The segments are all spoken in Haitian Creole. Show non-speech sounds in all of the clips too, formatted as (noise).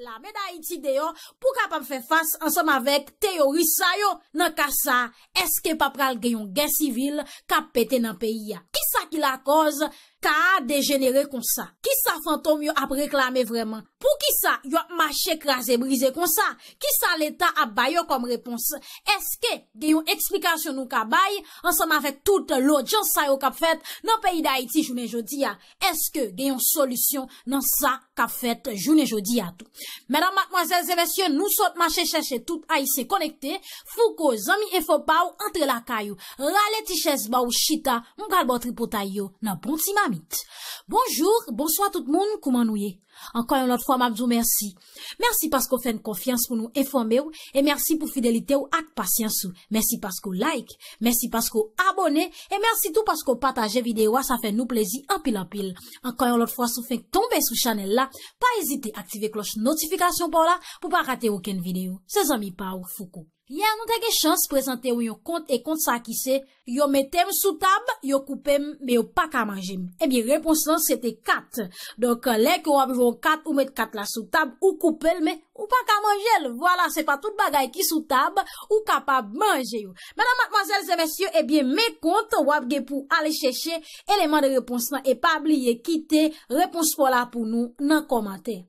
La mèda iti deyo pou kap ap fè fasy ansèm avèk teorisa yo nan kasa eske pa pral genyon gen sivil kap pète nan peyi ya. Ki sa ki la koz? ka a degenere kon sa? Ki sa fantom yo ap reklame vreman? Po ki sa yo ap mache kras e brise kon sa? Ki sa l'Etat ap bayo kom repons? Eske genyon eksplikasyon nou ka bay? Anseman vek tout l'o djan sa yo kap fet nan bon peyi da Haiti jounen jodi ya? Eske genyon solusyon nan sa kap fet jounen jodi ya? Mèdam matmoazèl zèmèsyon nou sot mache chèche tout a y se konekte fou ko zami e fopaw antre la kayo rale ti chèz ba ou chita moun kal botri potay yo nan ponti ma Bonjou, bonjou a tout moun, kouman nou ye? Ankoyon lot fwa, mabzou, mersi. Mersi paskou fèn konfians pou nou e fwame ou, e mersi pou fidelite ou ak pasyans ou. Mersi paskou like, mersi paskou abone, e mersi tout paskou pataje videwa, sa fè nou plezi anpil anpil. Ankoyon lot fwa, sou fèn tombe sou chanel la, pa ezite aktive kloche notifikasyon pou la, pou pa rate ouken videyo. Se zami pa ou foukou. Yè, nou te ge chans prezante ou yon kont e kont sa ki se, yon metem sou tab, yon koupem, me yon pa ka manjim. Ebyen, reponsan, sete kat. Donk, lèk ou ap joun kat ou met kat la sou tab, ou koupem, me, ou pa ka manjel. Voilà, se pa tout bagay ki sou tab, ou ka pa manjel. Mè nan mademoiselle, se mè syon, ebyen, me kont ou ap ge pou ale chèche eleman de reponsan e pa abliye ki te repons pola pou nou nan komante.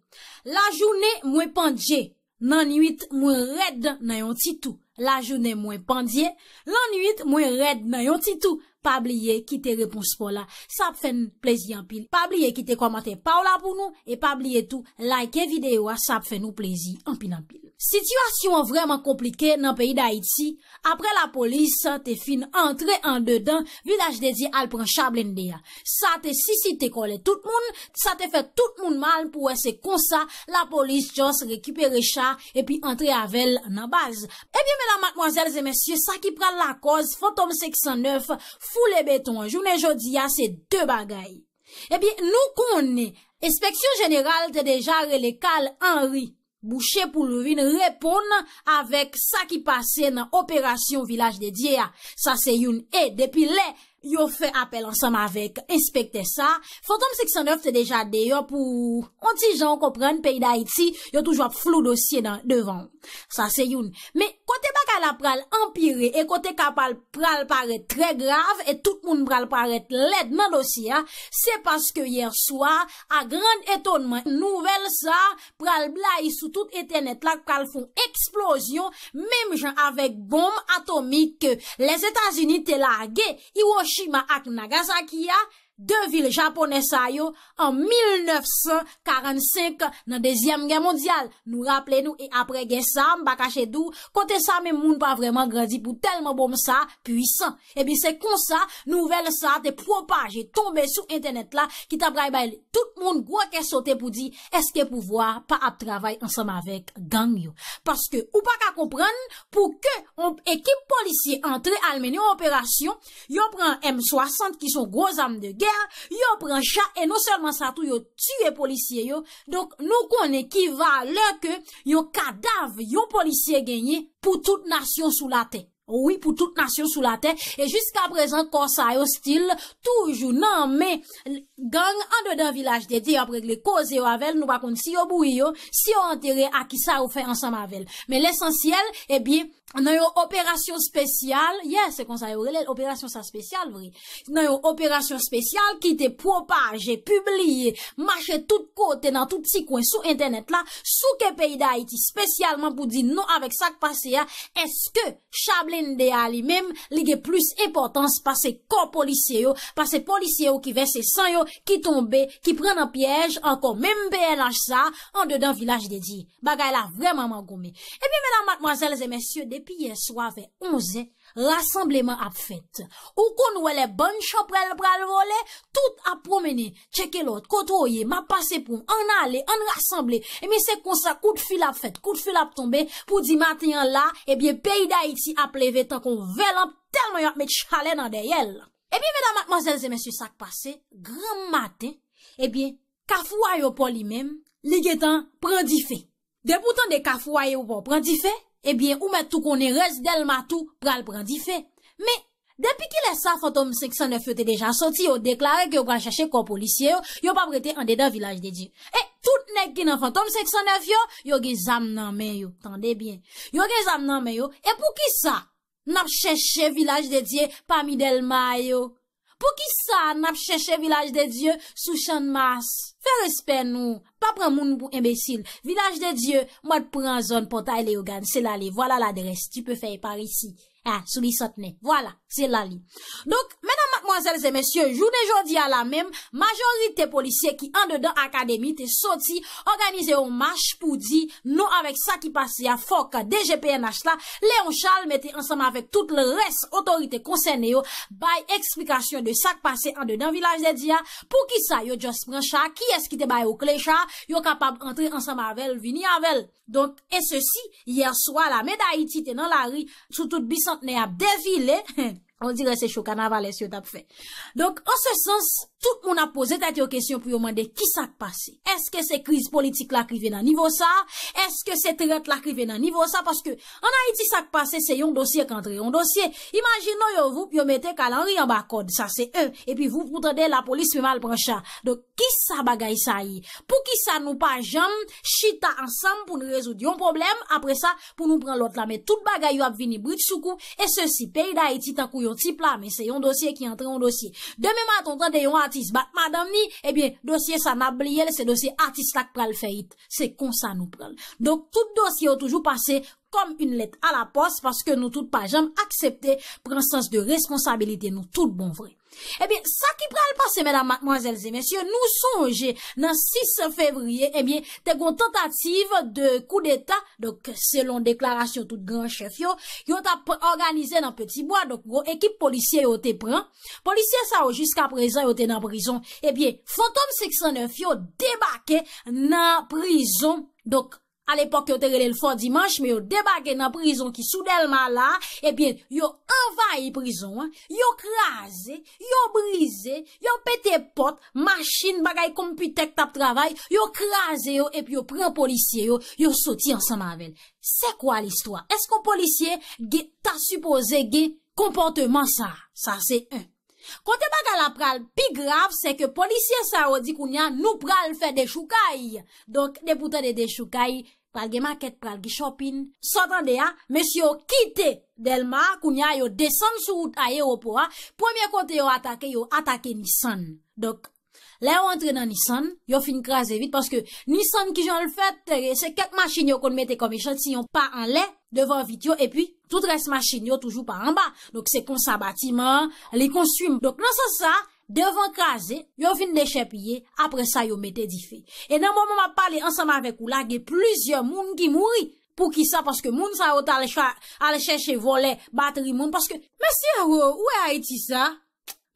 La jounè mwen pandje. Nan 8 mwen red nan yon titou, la jounen mwen pandye. Nan 8 mwen red nan yon titou, pabliye ki te repons pou la. Sa pfen plezi anpil. Pabliye ki te komante pa ou la pou nou. E pabliye tou like e videyo a sa pfen nou plezi anpil anpil. Sityasyon vreman komplike nan peyi d'Haïti, apre la polis te fin antre an dedan vilaj de di al pran chablen de ya. Sa te sisi te kole tout moun, sa te fe tout moun mal pou ese konsa la polis jons rekupere chak epi antre avel nan baz. Ebyen menan matmoazèl zemesye, sa ki pran la koz, fantom 609, foule beton, jounen jodi ya se de bagay. Ebyen nou konen, Espeksyon Jeneral te deja relekal anri. Boucher pou lorine repon avèk sa ki pase nan operasyon vilaj de Dyea. Sa se yon. E, depi le, yo fè apel ansam avèk. Inspekte sa. Fantom 609 te deja deyo pou anti-jan, kopren, peyi d'Haïti. Yo toujwa flou dosye devan. Sa se yon. Me... Kote baka la pral empire, e kote kapal pral paret tre grave, e tout moun pral paret led nan dosi ya, se paske yer swa, a grand etonman nouvel sa, pral blai sou tout etenet la pral fon eksplosyon, mem jan avek bom atomik ke les Etasunite la ge, Iwo Shima ak Nagasaki ya, de vil japonè sa yo an 1945 nan dezyem gen mondial nou rappele nou e apre gen sam baka chedou, kote sam e moun pa vreman gradi pou telman bom sa, puisan e eh bi se kon sa, nouvel sa te propaje, tombe sou internet la ki tabra e bayle, tout moun kwa ke sote pou di, eske pou voir pa ap travay ansam avek gang yo paske ou pa ka kompran pou ke ekip polisye entre almenyo operasyon yo pran M60 ki son groz am de gen Yo pren chak e non selman sa tou yo tue polisye yo Donk nou konen ki valer ke yo kadav yo polisye genye pou tout nasyon sou la ten woui pou tout nasyon sou la te, e jiska prezen konsa yo stil toujou nan, me gang an de dan vilaj de di apre gle koze yo avel, nou pa kon si yo bou yo si yo an tere a ki sa ou fe ansam avel me l'esansyel, e bi nan yo operasyon spesyal yes, se konsa yo rele, operasyon sa spesyal nan yo operasyon spesyal ki te propaje, publie mache tout kote nan tout si kwen sou internet la, sou ke peyi da iti, spesyalman pou di nou avek sa k pase ya, eske chable de a li mem li ge plus epotans pa se ko polisye yo pa se polisye yo ki ve se san yo ki tombe ki pren an pyej anko mem bnj sa an de dan vilaj de di bagay la vreman man gome epi menan matmoazelze mensyo depi ye swa ve onze rassembleman ap fèt, ou kon nou wè lè banj chan prèl prèl wò lè, tout ap promenè, tchèke lòt, kotoyè, map pase pou, an ale, an rassemble, e mi sè konsa kout fil ap fèt, kout fil ap tombe, pou di matenyan la, e biye peyi da iti ap leve tan kon velan, telman yon ap met chale nan deyèl. E biye veda matmazèl zè mè su sak pase, gran maten, e biye, kafou a yo pou li mèm, li getan, pran di fè. Depoutan de kafou a yo pou, pran di fè, Ebyen, eh ou men tou konen res del matou pral pran di fe. Men, depi ki lesa fantom 509 yo te deja soti yo, deklare ki yo gran chache kon polisye yo, yo pa brete an dedan vilaj de di. E, eh, tout nek ki nan fantom 509 yo, yo ge zam nan men yo. Tande bien. Yo ge zam nan men yo, e pou ki sa nan chache vilaj de di pa mi del ma yo? Pou ki sa nap chèche vilaj de Diyo sou chan mas? Fè respè nou. Pa pran moun pou imbesil. Vilaj de Diyo, mwad pran zon pota e le ogan. Se lali. Vwala la adres. Ti pwè fè par isi. Ha, sou li sotne. Vwala. Se lali. Donk, mena. Monsèles et mèsyè, jounè jò di a la mèm, majòritè polisè ki an dè dè akadèmi te sòti, organizè yon mâch pou di nou avèk sa ki pasè a fòk dè GPNH la, lè yon chal metè ansam avèk tout lè res otorite konsè nè yon, bay eksplikasyon de sa ki pasè an dè dè an vilaj dè di a, pou ki sa yon jòs prèn chà, ki eski te bay ou kle chà, yon kapab entè ansam avèl, vini avèl. Donk, e sè si, yè swa la, (laughs) mè da iti te nan la ri, sou tout bisant nè ap devile, On se dire se chok an avale se yo tap fe. Donk, an se sens... Tout moun ap pose tat yo kesyon pou yo mande ki sak pase. Eske se kriz politik la krive nan nivou sa? Eske se triyot la krive nan nivou sa? Paske an Aiti sak pase se yon dosye kan tre yon dosye. Imagin nou yo vup yo mette kalanri an bakod. Sa se e epi vup utade la polis me mal pransha. Dok ki sa bagay sa yi? Pou ki sa nou pa jom, shita ansam pou nou rezoud yon problem. Apre sa pou nou pran lot la. Met tout bagay yo ap vini britsoukou. E se si pey da Aiti takou yon tip la. Men se yon dosye ki entre yon dosye. Deme mat ontande yon hat Atis bat madam ni, ebyen dosye sa nabliye, se dosye atis la k pral feyit, se kon sa nou pral. Donk tout dosye ou toujou pase kom un let a la pos, paske nou tout pajam aksepte prenstans de responsabilite nou tout bon vre. Ebyen, sa ki pral pase, nou sonje nan 6 fevriye, te gwo tentative de kou deta, selon deklarasyon tout granche fyo, yon ta organizen nan peti bwa, ekip policye yo te pran, policye sa yo jiska prezan yo te nan prizon, ebyen, eh fantom 609 yo debake nan prizon, doke. A l'epok yo te rede l'fot dimanche, me yo debage nan prison ki soudelman la, e eh bien, yo envaye prison, yo kraze, yo brize, yo pete pot, maschine bagay kompitek tap travay, yo kraze yo, epi yo pren policye yo, yo soti ansama aven. Se kwa l'histoire? Es kon policye, ge ta suppose ge kompote man sa? Sa se un. Konte baga la pral pi grav, se ke policye sa o di koun ya, nou pral fe dechoukaye. Donk, depoutan de dechoukaye, pralge maket, pralge chopin, sotan de ya, mes yo kite del ma, koun ya yo desen sou route aye yo po a, pwemye kote yo atake, yo atake Nissan. Dok, le yo entre nan Nissan, yo fin kras de vit, paske Nissan ki jan l fète, se kèk machin yo kon mette komi chan, si yon pa an lè, devan vit yo, epi, tout res machin yo toujou pa an ba. Dok se kon sa bati man, li konsum. Dok nan sa sa, Devon kaze, yo vin deche pye, apre sa yo mette di fe. E nan mou mou mou ap pale ansama vek ou la, ge plizye moun ki mouri. Pou ki sa, paske moun sa ot alè chèche volè batri moun, paske... Mè sè, ou e Aiti sa?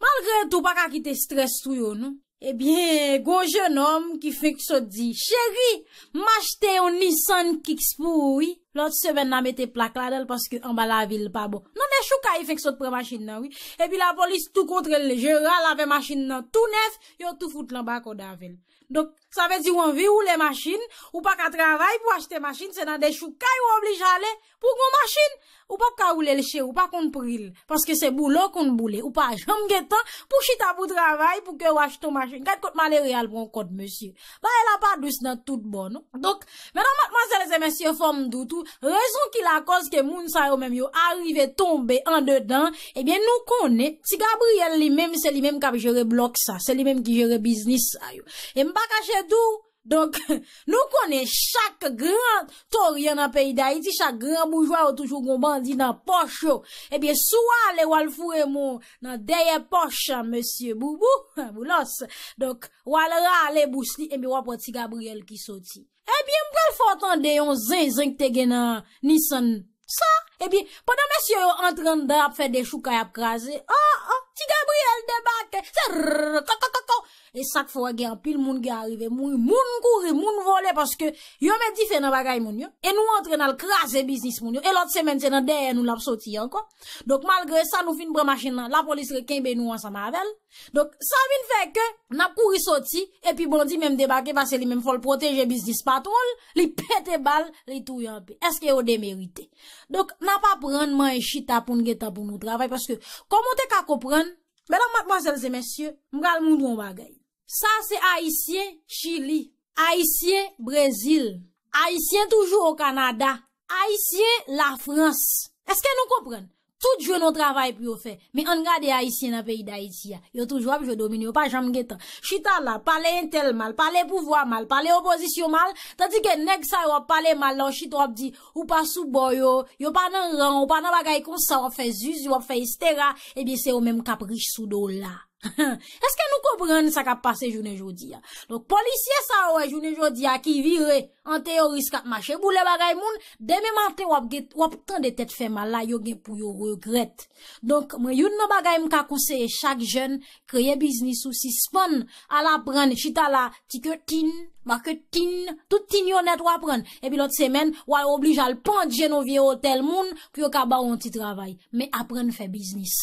Malre tou pa ka ki te stres truyo nou. Ebyen, eh gò jè nom ki fèk sò di, chèri, m'achete yon Nissan Kicks mou oui. lot semen nan mette plak la del, paske an ba la vil pa bo. Nan de chou ka y fek sot pre machine nan, e pi la polis tout kontre le jera, lave machine nan tout nef, yo tout fout lan bako da vil. Dok, sa ve di wan vi ou le machine, ou pa ka travay pou achete machine, se nan de chou ka y ou oblige ale, pou kon machine, ou pa ka ou le leche, ou pa kon pril, paske se boulo kon boule, ou pa jom getan, pou chita pou travay, pou ke wache ton machine, kat kote male real pou an kote monsieur. Ba, el apadus nan tout bon. Non? Dok, menan matmazelese monsieur, fom doutou, Rezon ki la kos ke moun sa yo mèm yo Arrive tombe an dedan Ebyen eh nou konen Ti Gabriel li mèm se li mèm kap jere blok sa Se li mèm ki jere biznis sa yo E mba kache dò Donk, nou konen chak gran toryan nan peyi da iti, chak gran boujwa yo toujou gombandi nan poch eh yo. Ebyen, sou wale wale fwe moun nan deye poch, monsie Boubou, mounos. (laughs) Donk, wale wale bousli, ebyen eh wapon ti Gabrielle ki soti. Ebyen, eh mwen fwa tan deyon zin zin te gen nan nison. Sa, ebyen, pwadan monsie yo yo antren da ap fwe de chou ka ap kaze, a, a, ti Gabrielle de bak, te rrrr, kakakakou. E sak fwa gen, pil moun gen arive, moun kouri, moun vole, paske yon men di fe nan bagay moun yo, e nou antre nan l kras e biznis moun yo, e lot semen te nan deye nou lap soti anko. Dok malgre sa nou fin bremachin nan, la polis rekenbe nou an sa mavel. Dok sa vin fe ke, nap kouri soti, e pi bondi men debake, basi li men fol proteje biznis patrol, li pete bal, li tou yon pi. Eske yo demerite. Dok nan pa pren man e shi tapoun gen tapoun nou travay, paske komon te ka kopren, be lan mwen zelze men sye, mwen al moun dron bagay. Sa se Haitien Chili, Haitien Brazil, Haitien toujou ou Kanada, Haitien la Frans. Eske nou kompren? Tout je nou travay pou yo fe. Mi an gade Haitien na peyi da Haitia. Yo toujou api yo domini, yo pa jam getan. Chita la, pale intel mal, pale pouvoi mal, pale oposisyon mal, tati ke nek sa yo ap pale mal la ou chita wap di, ou pa sou boyo, yo pa nan ran, ou pa nan bagay konsan, yo pa nan fè ziz, yo pa nan fè istera, ebi se yo menm kapri sou do la. (laughs) Eske nou kobren sa ka pase jounen joudiya Polisye sa wè jounen joudiya ki vire Ante yo riskat mache Boulè bagay moun Deme mantè wap tan de tèt fè mal la Yo gen pou yo regret Donk mwen yon nan bagay mka kouseye Chak joun kreye biznis ou si spon Ala bran chita la tiketin Mwa ke tin, tout tin yon net wapren. Epi lot semen, wale oblige alpande jenon viye hotel moun, kyo ka ba wanti travay. Me apren fè biznis.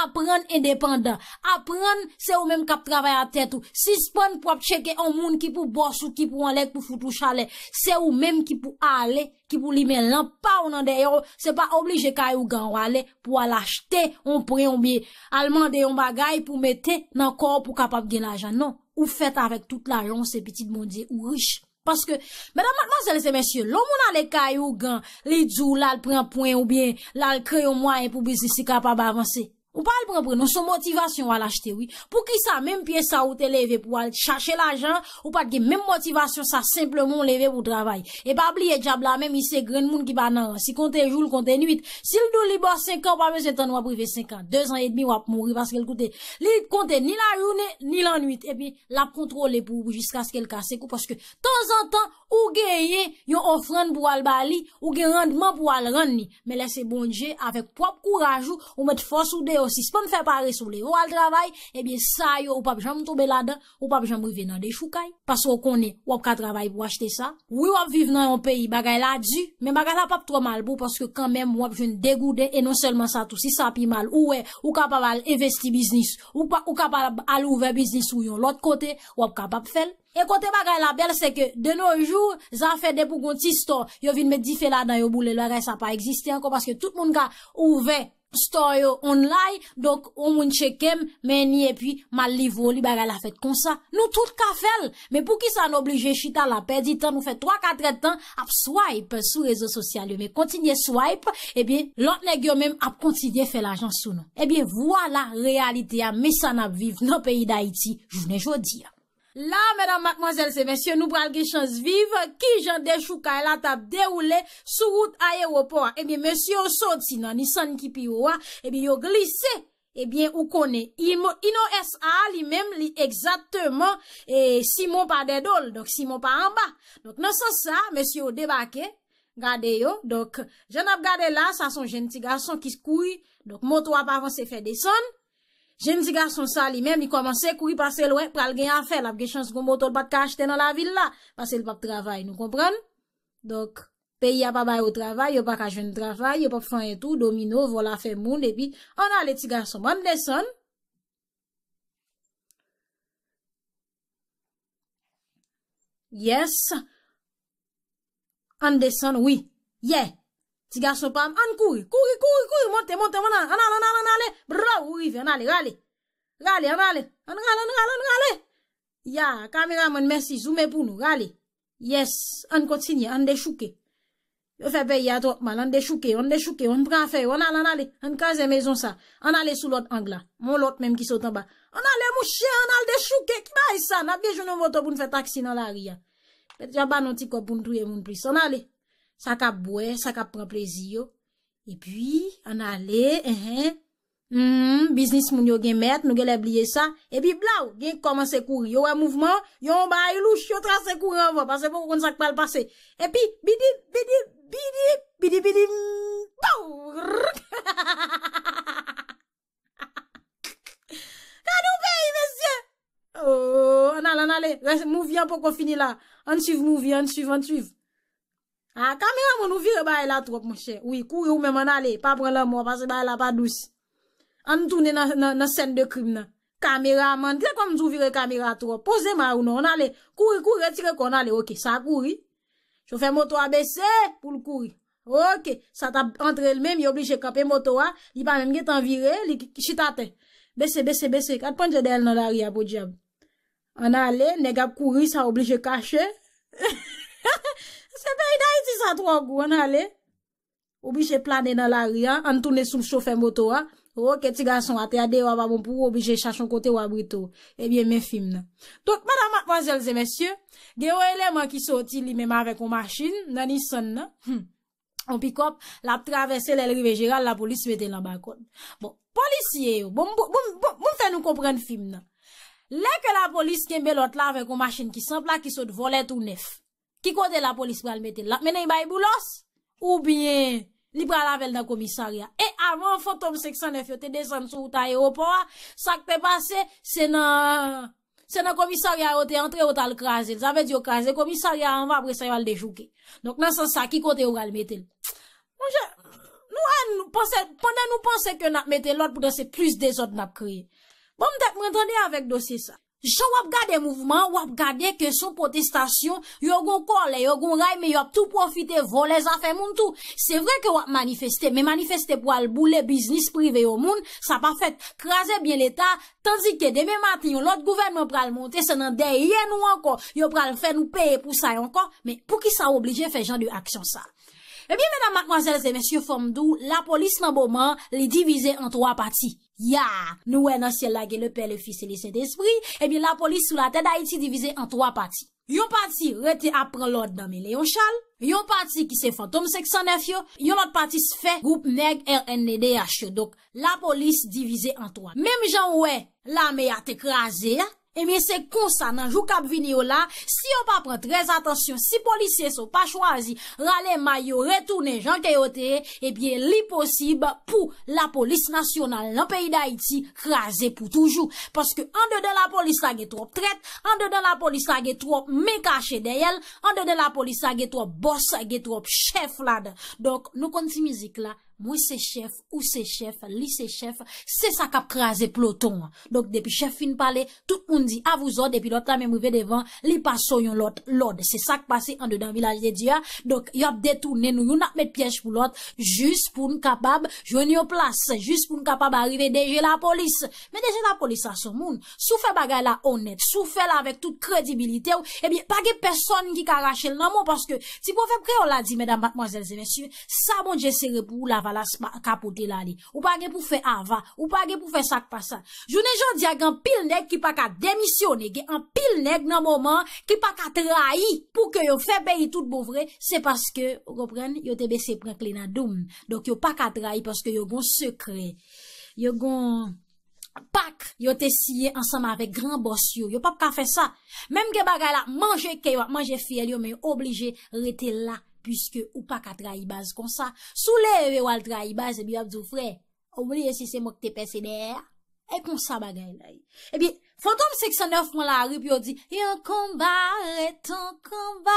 Apren independan. Apren se ou menm kap travay a tetou. Si spen pou ap cheke an moun ki pou bors ou ki pou an lek pou foutou chale. Se ou menm ki pou ale, ki pou li men lanpaw nan deyo. Se pa oblige kay ou gan wale pou alachte ou prey ou biye. Alman deyon bagay pou mette nan kor pou kapap gen ajan nan. Ou fèt avèk tout la lons e piti bon dmondye ou riche. Paske, mèdam, mèdaman, zèlèzè, mèsyè, lò mounan lè kayo ou gan, lè djou lal prè an poen ou bè, lal kreyo mwen pou bè zisi kapab avansè. Ou pa al pran pran, nou sou motivasyon wale achete wye Pou ki sa, menm piye sa ou te leve Pou wale chache la jan Ou pat ki menm motivasyon sa simplement leve pou travay E pa bli e djab la menm Ise gren moun ki banan, si konten joul, konten nwit Si l do li bo 5 an, pa me zentan wap rive 5 an 2 an et demi wap mori Paske l koute, li konten ni la jounen Ni lan nwit, e pi la kontrole pou Jiska skel kase kou, paske Ton zan tan, ou ge ye Yon ofran pou wale bali, ou ge randman pou wale ranni Me lese bonje Awek prop kourajou, ou met fos ou Si se pa m fe pare sou le yo al travay Ebyen sa yo wap jom tombe la dan Wap jom wive nan de choukay eh Pas wap koni wap ka travay pou achete sa Ou wap vive nan yon peyi bagay la di Men bagay la pap tro mal bo Paske kan men wap jen degoude E non selman sa tou si sa pi mal Ou wap kap aval investi biznis Ou wap kap aval al ouve biznis Ou yon lot kote wap kap ap fel E kote bagay la bel se ke de noujou Zan fe debou gonti sto Yo vin me di fe la dan yo bou le la re Sa pa existe anko paske tout moun ga ouve Stor yo onlay, dok ou moun chekem, meni epi mal li vo li baga la fet kon sa. Nou tout ka fel, men pou ki san oblije chita la pedi tan nou fet 3-4 etan ap swipe sou rezo sosyal yo. Men kontinye swipe, ebyen lont negyo men ap kontinye fel ajan sou nou. Ebyen eh wala realite ya me san ap viv nan peyi da iti jounen jodi ya. La, mèdam matmòzel se mèsyon nou pral ge chans vive, ki jan de chou ka e la tap deroule sou wout aye wopor. Ebi eh mèsyon sod si nan ni san ki pi wwa, ebi eh yo glise, ebi eh yo kone. I nou es a li mèm li egzatèman Simon pa dedol, donc Simon pa anba. Donc nan sa sa, mèsyon debake, gade yo, donc jan ap gade la, sa son jen ti gason ki skoui, donc mòto ap avan se fe de sonn. Jen ti garson sa li men, di komanse kou yi pase lwen pral gen afe. Lap ge chans gombo tol pat kajte nan la vil la. Pase l pap travay, nou kompran? Dok, peyi a pa baye ou travay, yo pa kajven travay, yo pa pfan etou, domino, vola fe moun. Epi, an ale ti garson, an deson? Yes. An deson, oui. Yes. Yes. Ti ga sopam, an kouri, kouri, kouri, kouri, monte, monte, an al, an al, an alè, brrlè, ou rive, an alè, an alè, an alè, an alè, an alè, an alè, an alè, an alè. Ya, kamira mwen mèsi zume pou nou, an alè, yes, an kontsini, an dechouke. Yo fe pe ya trokman, an dechouke, an dechouke, an pranfer, an al, an alè, an kazè mezon sa, an alè sou lot angla, mon lot menm ki sotan ba, an alè, mwen chè, an al, dechouke, ki ba isa, na bje joun yon voto pou nou fe taksi nan la riyan. Pet ya ban nou ti kòp pou nou touye m Sa ka bwe, sa ka pren plezi yo. E pi, an ale, eh eh. Hmm, biznis moun yo gen met, nou gen le bliye sa. E pi bla ou, gen koman se kour. Yo a mouvman, yon baay louch, yo trase kour an wan. Pase pou kon sak pal pase. E pi, bidib, bidib, bidib, bidibidib. Mm, pou! Ha (laughs) ha ha ha ha ha ha ha ha ha ha ha ha ha ha ha. Ha ha ha ha ha ha ha ha ha ha ha ha ha ha ha ha. Kan nou pey, mesye? Oh, an ale, an ale. Mouv yon pou kon fini la. An tiv mouv yon, an tiv, an tiv. Ha, ah, kameraman nou vire baye la non. trop mwenche. Ou yi kouri ou men man ale. Pa prelè mwen, pase baye la pa dousi. An nou toune nan sen de krim nan. Kameraman, dile kon moun zouvire kameran trop. Pose maroun, an ale. Kouri, kouri, retire kon an ale. Ok, sa kouri. Chou fè moto a bese pou l kouri. Ok, sa tap entre el mèm, yi oblije kape moto a. Yi pa mèm gen tan vire, li kishita te. Bese, bese, bese. Kat ponje del nan la ria pou diyab. An ale, neg ap kouri, sa oblije kache. Ok. (laughs) (laughs) Se pey da iti sa trok ou an ale oh, Ou bi jè plane nan la ri an An toune soum choufe mboto an Ou ke ti gason a te ade waman pou Ou bi jè chachon kote wabritou Ebyen men film nan Dok madame akwazelze men sye Gè ou eleman ki soti li mema avek ou masin Nan ison nan On pikop la travesse lè lrive jiral La polis meten lan bakon Bon, polisye yo Bon, bon, bon, bon, bon, bon, bon, bon Fè nou kompren film nan Lè ke la polis kembe lot la avek ou masin Ki sanpla ki soti volet ou nef Ki kote la polis pral metel la, menen yi bay boulos ou bien li pral avel nan komisarya. E avan fotom 609 yo te desen sou ta aropor, sak te pase se nan komisarya yo te entre yo tal krasi. Zanve di yo krasi, komisarya anva apre sa yo al dejouke. Donk nan san sa ki kote yo pral metel. Mounje, nou an nou ponse, ponen nou ponse ke nan metel lot pou dan se plus de zot nan ap kriye. Bon mwen te mwen tande avek dosye sa. Jou wap gade mouvouman, wap gade ke sou potestasyon, yon gon kol, yon gon ray, me yon tout profite, volè zafè moun tou. Se vre ke wap manifeste, me manifeste pou al boule biznis prive yon moun, sa pa fèt krasè bien l'Etat, tanzi ke demè mati yon lot gouverne pral monte, se nan deyye nou ankon, yon pral fè nou peye pou sa yon ankon, me pou ki sa ou obligè fè jan du aksyon sa. Ebyen eh menam mkwazelz e mensyou formdou, la polis nanboman li divize an 3 pati. Ya, nou wè nan siel la gen le pè, le fis, e li sèd espri, ebyen eh la polis sou la tèd a iti divize an 3 pati. Yon pati rete apren lòd nanme Leonchal, yon pati ki se fantom seksan nefyo, yon lot pati se fè goup neg RNNDH. Dok, la polis divize an 3. Mèm jan wè, la mè a te krasè ya. E mi se konsa nan jou kab vini yo la, si yo pa pren trez atensyon, si polisye sou pa chwazi rale mayo retoune jan keyote, e biye li posib pou la polis nasyonal nan peyi da iti krasi pou toujou. Paske an de de la polis la ge trop tret, an de de la polis la ge trop mekache deyel, an de de la polis la ge trop bos, la ge trop chef lade. Dok nou konti mizik la. Mwen se chef, ou se chef, li se chef Se sak ap kreaze ploton Donk depi chef fin pale, tout moun di A vous od, depi lot la mè mouve devan Li paso yon lot, lot, se sak pase An de dan vilaje de diya, donk Yop detounen, nou yon ap met pièche pou lot Jus pou nou kapab, jouni yo plas Jus pou nou kapab arive deje la polis Mè deje la polis a son moun Sou fè bagay la honet, sou fè la Vèk tout kredibilite ou, ebi eh Pagè person ki karache l nan moun Si pou fè pre, on la di, mèdam batman zèl zè Sa moun jese repou la vat la kapote la li. Ou pa ge pou fè ava. Ou pa ge pou fè sak pa sa. Jounen joun di ag an pil neg ki pa ka demisyone. Ge an pil neg nan mouman ki pa ka trai pou ke yo fè beyi tout bouvre. Se pas ke, repren, yo te besè prekli nan doum. Donk yo pa ka trai paske yo gon sekre. Yo gon pak. Yo te siye ansam avek gran bos yo. Yo pa ka fè sa. Mem ge baga la manje ki yo manje fiyel yo men yo oblije rete la. Puske ou pa ka tra i baz kon sa. Sou le we wal tra i baz e bi wap zou fre. Ou wali yon si se mok te pesene. E kon sa bagay la. E bi... Fantom 609 mwen la rip yo di, Yon konba, eton konba,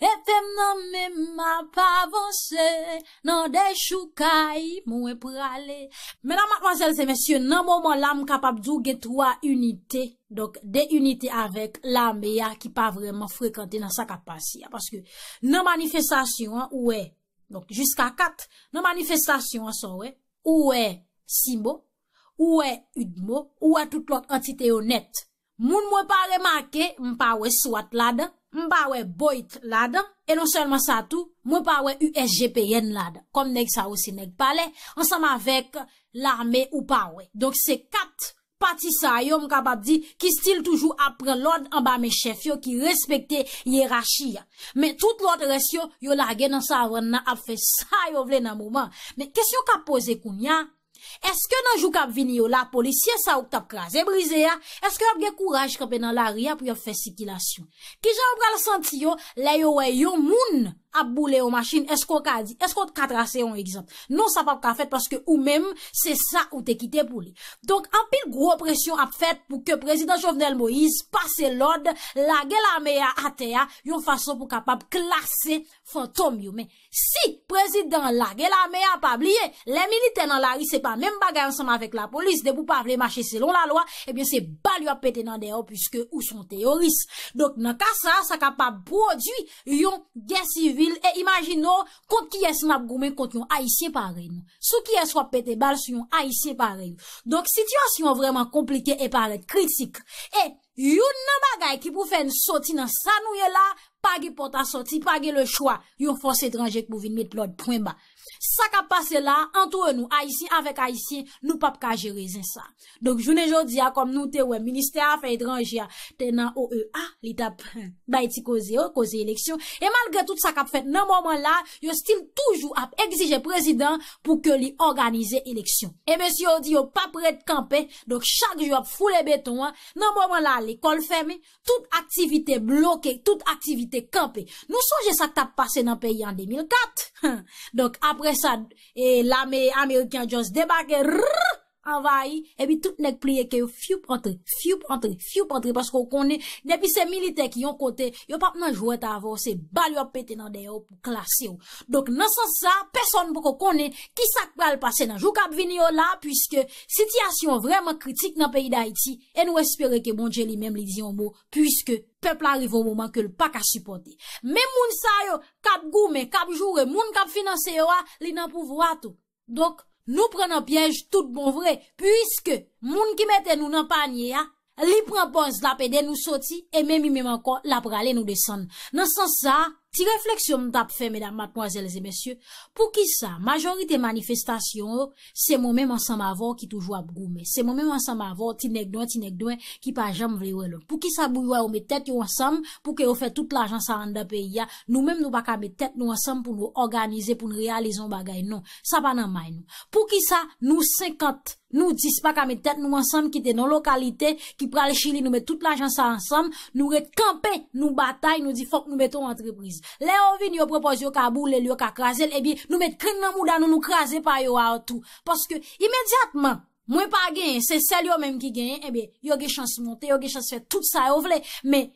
Epe mnen mwen mwen pa avanse, Nan de choukai, mwen pou ale. Menan mwen zel zemesye, nan mwen mwen lam kapap djouge 3 unitè. Donk, de unitè avèk lam beya ki pa vremen frekante nan sa kapasyan. Paske nan manifestasyon, ouè. Donk, jiska 4. Nan manifestasyon, son wè. Ouè, simbo. ou e Udmo, ou e tout lot antite yo net. Moun mwen pa remake, mwen pa we swat lad, mwen pa we boit lad, e non selman sa tou, mwen pa we USGPN lad. Kom neg sa ou si neg pale, ansanman vek l'arme ou pa we. Donk se kat patisa yo mkababdi ki stil toujou apre lod amba me chef yo ki respekte yirashi ya. Men tout lot resyo yo lagen ansanman na ap fe sa yo vle nan mouman. Men kesyo ka pose kounya? Eske nanjou kap vini yo la, polisye sa ouk tap kras, e brize ya, eske yo apge kouraj kap enan la ria pou yo fesikilasyon. Ki jan ou pral senti yo, le yo wey yo moun. ap boule ou machin, esko ka di, esko ka trase yon egzant. Non sa pap ka fet paske ou menm, se sa ou te kite boule. Donk, an pil gro presyon ap fet pou ke prezident Jovenel Moïse pase lode, la gelameya ate ya yon fason pou kapap klasse fantom yon menm. Si prezident la gelameya pa bliye, le milite nan la ri se pa menm bagay ansanm avek la polis, de pou pa bliye mache selon la loa, ebyen eh se ba liwa pete nan deyo, pwiske ou son teoris. Donk, nan ka sa, sa kapap prodwi yon gen sivi E imajin nou kont ki yon snap gome kont yon aisyen parey nou. Sou ki yon swap pete bal sou yon aisyen parey nou. Donk sityasyon vreman komplike e pare kritik. E yon nan bagay ki pou fè n soti nan sanouye la, page pota soti, page le chwa, yon fos etranjek pou vin met plod pwen ba. Sak ap pase la, an tou e nou Aisyen avèk Aisyen, nou pap ka jerezè sa Donk jounè jò di a kom nou te wè Ministè a fè idranji a Tenan o e a, li tap Bayti koze o, koze eleksyon E malgre tout sak ap fet nan mouman la Yo stil toujou ap egzije prezident Pou ke li organize eleksyon E men si yo di yo pap red kampe Donk chak jo ap foule beton Nan mouman la, li kol feme Tout aktivite bloke, tout aktivite kampe Nou sonje sak ap pase nan peyi An 2004, (laughs) donk ap apres sa, la me Amerikan just debage, rrrr, avayi, ebi tout nek pliye ke yo fiu pwantre, fiu pwantre, fiu pwantre paskou konen, nepi se milite ki yon kote yo pap nan jwete avose, bal yo apete nan deyo klasi yo. Dok nan san sa, peson pou konen ki sak pal pase nan jou kap vini yo la pwiske sityasyon vreman kritik nan peyi da iti, e nou espere ke bon jeli menm li diyon bo, pwiske pepl arivo mouman ke l pak a supporte. Men moun sa yo, kap goume, kap jure, moun kap finanse yo a, li nan pou vwa to. Dok Nou pren nan pyej tout bon vre, pwiske moun ki mette nou nan panye ya, li pren pon zlapede nou soti, e men mi menman kon la prale nou deson. Nan san sa, Ti refleksyon nou tap fe, mèdam, matoazèlèzè, mèsyè, pou ki sa, majorite manifestasyon ou, se moun mè moun sam avon ki toujwa bgoume. Se moun mè moun sam avon, ti negdwen, ti negdwen, ki pa jam vrewe lò. Pou ki sa, bouywa ou mè tèt yon sam, pou ke ou fè tout l'ajansan an dè pe ya, nou mèm nou baka mè tèt, nou an sam pou nou organize, pou nou realizon bagay, non, sa pa nan may nou. Pou ki sa, nou 50, nou 10 baka mè tèt, nou an sam ki te nan lokalite, ki pral ch Lè ou vin yo propose yo kabou, lè yo kakraze, eh lè bi nou met kren nan mou dan nou nou kraze pa yo a ou tou. Paske imediatman, mwen pa genye, se sel yo menm ki genye, ebi eh yo ge chans monte, yo ge chans fè tout sa yo vle. Men,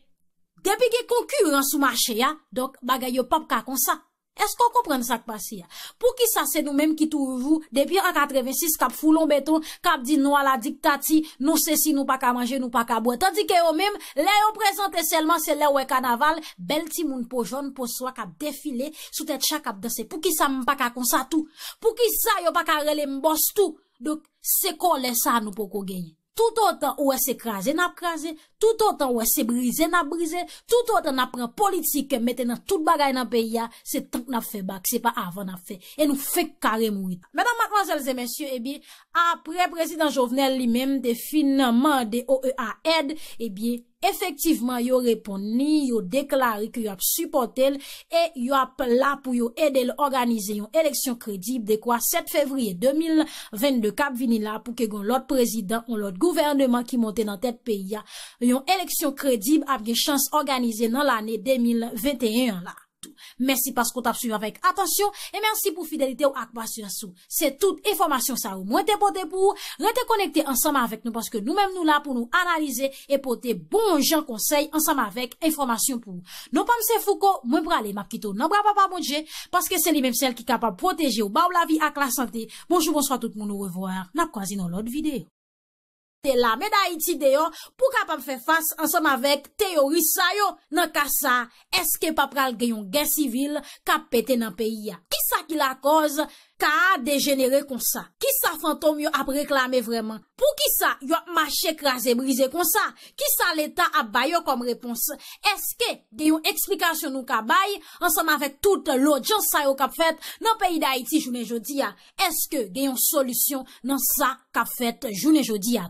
depi ge konkur an sou mache ya, dok bagay yo pap ka konsa. Esko kon pren sa k pasi ya? Pou ki sa se nou menm ki touvou, depi an 86, kap foulon beton, kap di nou ala dikta ti, nou se si nou pa ka manje, nou pa ka bo. Tadi ke yo menm, le yo prezante selman se le we kanaval, bel ti moun pou joun pou swa kap defile, sou te tcha kap dese. Pou ki sa m pa ka konsa tou, pou ki sa yo pa ka rele mbos tou, dok se kon le sa nou pou kogenye. Tout autant ouè se kreze nap kreze, tout autant ouè se brize nap brize, tout autant nap pren politike mette nan tout bagay nan pe yè, se tap nap fe bak, se pa avan nap fe. E nou fe kare mwit. Mèdèm mwak anjèl zè mensyè, e bi, apre prezident Jovenel li mèm te fin nan mande ouè a ed, e eh bi... Efektiveman yo repon ni, yo deklare ki yo ap supportel e yo ap la pou yo edel organize yon eleksyon kredib dekwa 7 fevriye 2024 vinila pou ke gon lot prezident ou lot gouvernement ki monte nan tet peyi ya yon eleksyon kredib ap gen chans organize nan l ane 2021 la. Mersi paskou tap suvi avèk atansyon E mersi pou fidelite ou ak bas yon sou Se tout informasyon sa ou mwen te pote pou Mwen te konekte ansama avèk nou Paske nou mèm nou la pou nou analize E pote bon jan konsey ansama avèk Informasyon pou Non pam se fou ko mwen brale map kito Nan bra pa pa mounje Paske se li mèm sel ki kapab proteje ou ba ou la vi ak la sante Bonjou bonsoit tout moun nou revoyar Napkwazi nou lot vide Te la me da iti deyo, pou kap ap fe fas ansam avek teorisa yo? Nan kasa, eske pap pral genyon gen sivil kap pete nan peyi ya? Ki sa ki la koz? ka a degenere kon sa? Ki sa fantom yo ap reklame vreman? Po ki sa yo ap mache kras e brise kon sa? Ki sa l'Etat ap bay yo kom repons? Eske genyon eksplikasyon nou ka bay? Anseman vek tout l'o jonsay yo kap fet nan peyi da Haiti jounen jodi ya? Eske genyon solusyon nan sa kap fet jounen jodi ya?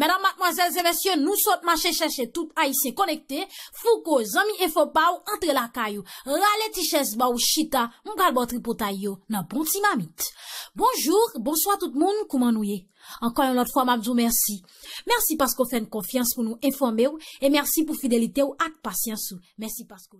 Mèdam matmwazèl, zèmèsyon, nou sot mache chèche tout Aïsse konekte fou ko zami e fopaw entre la kayo rale tichèz ba ou chita moun gal botri potay yo nan ponti mami bonjour, bonsoit tout moun kouman nouye, ankan yon lot fwa mabzou mersi, mersi paskou fèn konfians pou nou enfomew, e mersi pou fidelite ou ak pasyansou, mersi paskou